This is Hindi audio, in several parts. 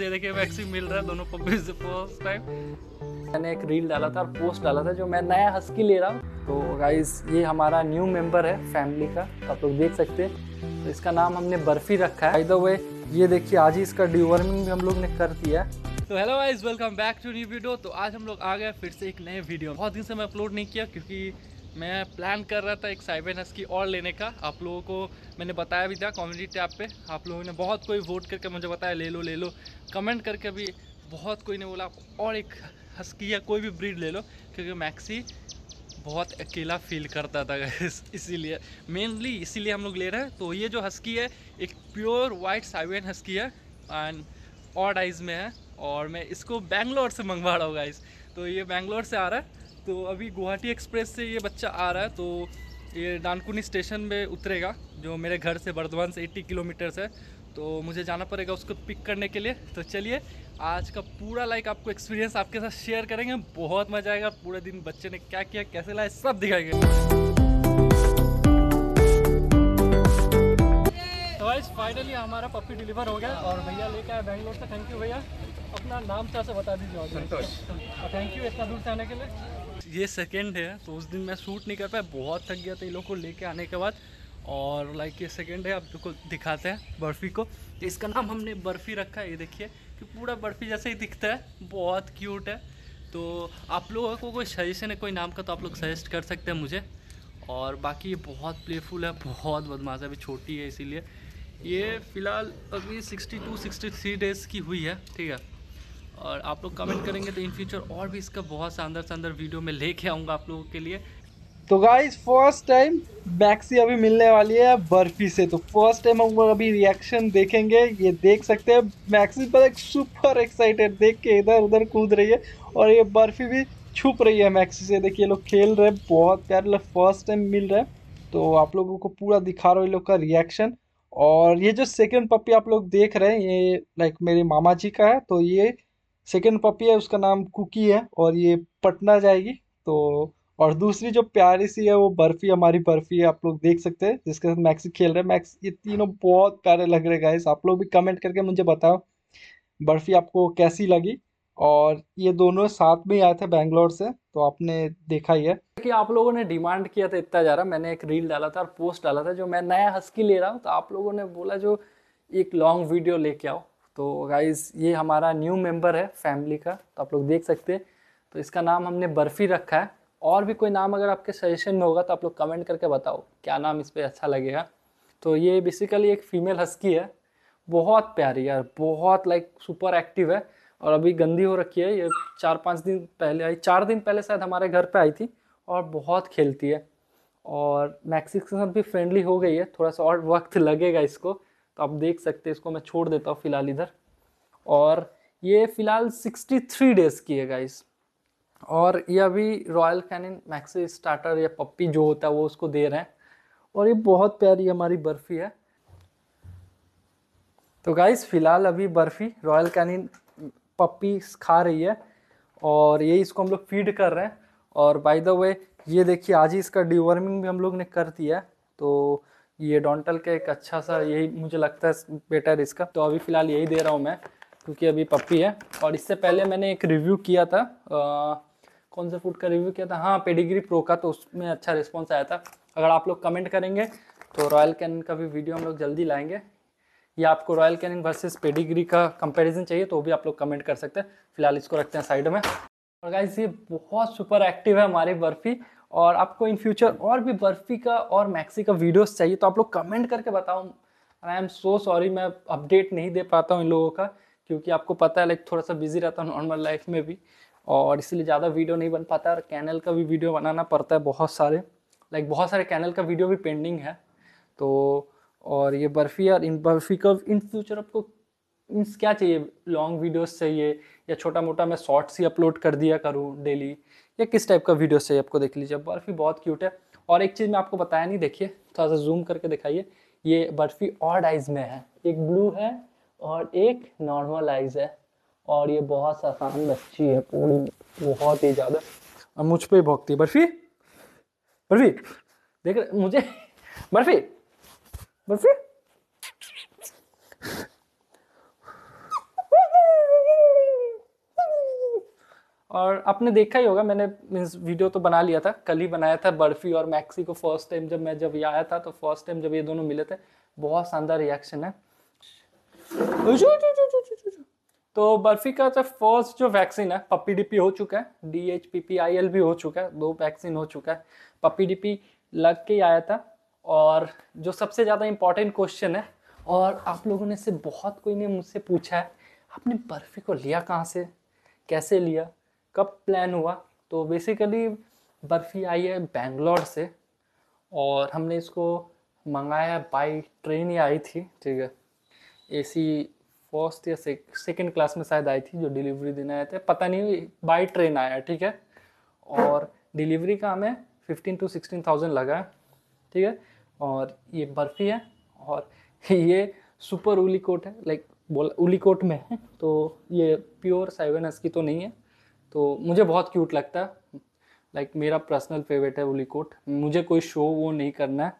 ये देखिए वैक्सीन मिल रहा है दोनों पब्लिक फर्स्ट टाइम मैंने एक रील डाला था और पोस्ट डाला था जो मैं नया हस्की ले रहा हूँ तो गाइस ये हमारा न्यू मेंबर है फैमिली का तो आप लोग देख सकते हैं तो इसका नाम हमने बर्फी रखा है वे ये देखिए आज ही इसका डिवर्मिंग भी हम लोग ने कर दिया है तो hello guys welcome back to new video तो आज हम लोग आ गए फिर से एक नए वीडियो बहुत दिन से मैं अपलोड नहीं किया क्योंकि मैं प्लान कर रहा था एक साइबर हस्की और लेने का आप लोगों को मैंने बताया भी था कॉम्युनिटी टैप पे आप लोगों ने बहुत कोई वोट करके मुझे बताया ले लो ले लो कमेंट करके भी बहुत कोई ने बोला आप और एक हस्की या कोई भी ब्रीड ले लो क्योंकि मैक्सी बहुत अकेला फील करता था इसीलिए मेनली इसीलिए हम लोग ले रहे हैं तो ये जो हस्की है एक प्योर वाइट साइबेन हस्की है एंड ऑड आइज़ में है और मैं इसको बैंगलोर से मंगवा रहा हूँ गाइस तो ये बैंगलोर से आ रहा है तो अभी गुवाहाटी एक्सप्रेस से ये बच्चा आ रहा है तो ये डानकुनी स्टेशन में उतरेगा जो मेरे घर से बर्धवान से 80 किलोमीटर्स है तो मुझे जाना पड़ेगा उसको पिक करने के लिए तो चलिए आज का पूरा लाइक आपको एक्सपीरियंस आपके साथ शेयर करेंगे बहुत मज़ा आएगा पूरे दिन बच्चे ने क्या किया कैसे लाए सब दिखाएंगे फाइनली तो हमारा पप्पी डिलीवर हो गया और भैया लेके आए बैंगलोर से थैंक यू भैया अपना नाम चाहे से तो बता दीजिए संतोष थैंक यू इतना दूर से आने के लिए ये सेकेंड है तो उस दिन मैं सूट नहीं कर पाया बहुत थक गया था इन लोग को लेके आने के बाद और लाइक ये सेकेंड है आप देखो दिखाते हैं बर्फ़ी को तो इसका नाम हमने बर्फ़ी रखा है ये देखिए कि पूरा बर्फ़ी जैसा ही दिखता है बहुत क्यूट है तो आप लोगों को कोई सजेशन है कोई नाम का तो आप लोग सजेस्ट कर सकते हैं मुझे और बाकी ये बहुत प्लेफुल है बहुत बदमाश है अभी छोटी है इसीलिए ये फ़िलहाल अभी सिक्सटी थ्री डेज़ की हुई है ठीक है और आप लोग कमेंट करेंगे तो इन फ्यूचर और भी इसका बहुत शानदार शानदार वीडियो में लेके आऊँगा आप लोगों के लिए तो गाइज फर्स्ट टाइम मैक्सी अभी मिलने वाली है बर्फी से तो फर्स्ट टाइम हम लोग अभी रिएक्शन देखेंगे ये देख सकते हैं मैक्सी पर एक सुपर एक्साइटेड देख के इधर उधर कूद रही है और ये बर्फी भी छुप रही है मैक्सी से देखिए लोग खेल रहे हैं बहुत प्यार फर्स्ट टाइम मिल रहा है तो आप लोगों को पूरा दिखा रहा हूँ लोग का रिएक्शन और ये जो सेकेंड पप्पी आप लोग देख रहे हैं ये लाइक मेरे मामा जी का है तो ये सेकेंड पपी है उसका नाम कुकी है और ये पटना जाएगी तो और दूसरी जो प्यारी सी है वो बर्फी हमारी बर्फी है आप लोग देख सकते हैं जिसके साथ मैक्सी खेल रहे हैं मैक्स ये तीनों बहुत प्यारे लग रहे गाइस आप लोग भी कमेंट करके मुझे बताओ बर्फी आपको कैसी लगी और ये दोनों साथ में आए थे बैंगलोर से तो आपने देखा ही है कि आप लोगों ने डिमांड किया था इतना ज़्यादा मैंने एक रील डाला था और पोस्ट डाला था जो मैं नया हस्की ले रहा हूँ तो आप लोगों ने बोला जो एक लॉन्ग वीडियो लेके आओ तो गाइज ये हमारा न्यू मेंबर है फैमिली का तो आप लोग देख सकते हैं तो इसका नाम हमने बर्फ़ी रखा है और भी कोई नाम अगर आपके सजेशन में होगा तो आप लोग कमेंट करके बताओ क्या नाम इस पर अच्छा लगेगा तो ये बेसिकली एक फ़ीमेल हस्की है बहुत प्यारी यार बहुत लाइक सुपर एक्टिव है और अभी गंदी हो रखी है ये चार पाँच दिन पहले आई चार दिन पहले शायद हमारे घर पर आई थी और बहुत खेलती है और मैक्सिक के साथ भी फ्रेंडली हो गई है थोड़ा सा और वक्त लगेगा इसको तो आप देख सकते हैं इसको मैं छोड़ देता हूँ फिलहाल इधर और ये फ़िलहाल 63 डेज़ की है गाइस और ये अभी रॉयल कैनिन मैक्स स्टार्टर या पप्पी जो होता है वो उसको दे रहे हैं और ये बहुत प्यारी हमारी बर्फ़ी है तो गाइस फ़िलहाल अभी बर्फ़ी रॉयल कैनिन पप्पी खा रही है और ये इसको हम लोग फीड कर रहे हैं और बाय द वे ये देखिए आज ही इसका डिवर्मिंग भी हम लोग ने कर दिया है तो ये डोंटल का एक अच्छा सा यही मुझे लगता है बेटर इसका तो अभी फ़िलहाल यही दे रहा हूँ मैं क्योंकि अभी पप्पी है और इससे पहले मैंने एक रिव्यू किया था आ, कौन से फूड का रिव्यू किया था हाँ पेडिग्री प्रो का तो उसमें अच्छा रिस्पॉन्स आया था अगर आप लोग कमेंट करेंगे तो रॉयल कैन का भी वीडियो हम लोग जल्दी लाएंगे या आपको रॉयल कैनिंग वर्सेस पेडिग्री का कंपैरिजन चाहिए तो भी आप लोग कमेंट कर सकते हैं फिलहाल इसको रखते हैं साइड में और गाइस ये बहुत सुपर एक्टिव है हमारी बर्फ़ी और आपको इन फ्यूचर और भी बर्फ़ी का और मैक्सी का वीडियोस चाहिए तो आप लोग कमेंट करके बताओ आई एम सो सॉरी मैं अपडेट नहीं दे पाता हूँ इन लोगों का क्योंकि आपको पता है लाइक थोड़ा सा बिजी रहता हूँ नॉर्मल लाइफ में भी और इसलिए ज़्यादा वीडियो नहीं बन पाता और कैनल का भी वीडियो बनाना पड़ता है बहुत सारे लाइक बहुत सारे कैनल का वीडियो भी पेंडिंग है तो और ये बर्फ़ी और इन बर्फ़ी का इन फ्यूचर आपको इन क्या चाहिए लॉन्ग वीडियोस चाहिए या छोटा मोटा मैं शॉर्ट्स ही अपलोड कर दिया करूँ डेली या किस टाइप का वीडियो चाहिए आपको देख लीजिए बर्फ़ी बहुत क्यूट है और एक चीज़ मैं आपको बताया नहीं देखिए थोड़ा सा जूम करके दिखाइए ये बर्फ़ी और आइज़ में है एक ब्लू है और एक नॉर्मल आइज़ है और ये बहुत आसान बच्ची है पूरी बहुत ही ज़्यादा और मुझ पर ही भोंकती है बर्फ़ी बर्फ़ी देख रहे मुझे बर्फ़ी बर्फ़ी और आपने देखा ही होगा मैंने मीन्स वीडियो तो बना लिया था कल ही बनाया था बर्फ़ी और मैक्सी को फर्स्ट टाइम जब मैं जब ये आया था तो फर्स्ट टाइम जब ये दोनों मिले थे बहुत शानदार रिएक्शन है तो बर्फ़ी का जो फर्स्ट जो वैक्सीन है पप्पी डीपी हो चुका है D H P P I L भी हो चुका है दो वैक्सीन हो चुका है पप्पी डीपी लग के ही आया था और जो सबसे ज़्यादा इम्पोर्टेंट क्वेश्चन है और आप लोगों ने से बहुत कोई ने मुझसे पूछा है आपने बर्फ़ी को लिया कहाँ से कैसे लिया कब प्लान हुआ तो बेसिकली बर्फ़ी आई है बेंगलोर से और हमने इसको मंगाया बाई ट्रेन ही आई थी ठीक है एसी फर्स्ट या सेकेंड क्लास में शायद आई थी जो डिलीवरी देने आए थे पता नहीं बाई ट्रेन आया ठीक है और डिलीवरी का हमें फिफ्टीन टू सिक्सटीन थाउजेंड लगा ठीक है और ये बर्फ़ी है और ये सुपर उली कोट है लाइक बोला उली कोट में है तो ये प्योर साइवेनस की तो नहीं है तो मुझे बहुत क्यूट लगता है लाइक like, मेरा पर्सनल फेवरेट है वोली कोट मुझे कोई शो वो नहीं करना है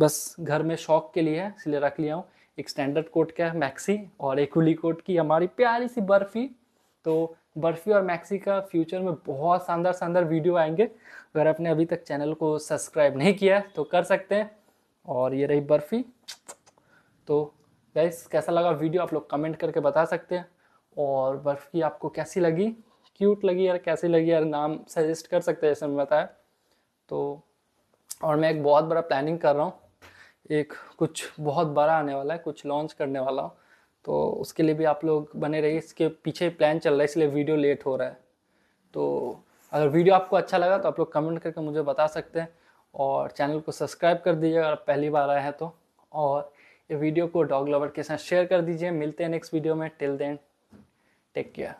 बस घर में शौक के लिए है इसलिए रख लिया हूँ एक स्टैंडर्ड कोट का है मैक्सी और एक वली कोट की हमारी प्यारी सी बर्फ़ी तो बर्फ़ी और मैक्सी का फ्यूचर में बहुत शानदार शानदार वीडियो आएंगे अगर आपने अभी तक चैनल को सब्सक्राइब नहीं किया है तो कर सकते हैं और ये रही बर्फ़ी तो गैस कैसा लगा वीडियो आप लोग कमेंट करके बता सकते हैं और बर्फ़ी आपको कैसी लगी क्यूट लगी यार कैसी लगी यार नाम सजेस्ट कर सकते हैं जैसे मैंने बताया तो और मैं एक बहुत बड़ा प्लानिंग कर रहा हूँ एक कुछ बहुत बड़ा आने वाला है कुछ लॉन्च करने वाला हूँ तो उसके लिए भी आप लोग बने रहिए इसके पीछे प्लान चल रहा है इसलिए वीडियो लेट हो रहा है तो अगर वीडियो आपको अच्छा लगा तो आप लोग कमेंट करके मुझे बता सकते हैं और चैनल को सब्सक्राइब कर दीजिए अगर आप पहली बार आए हैं तो और ये वीडियो को डॉग लवर के साथ शेयर कर दीजिए मिलते हैं नेक्स्ट वीडियो में टिल देन टेक केयर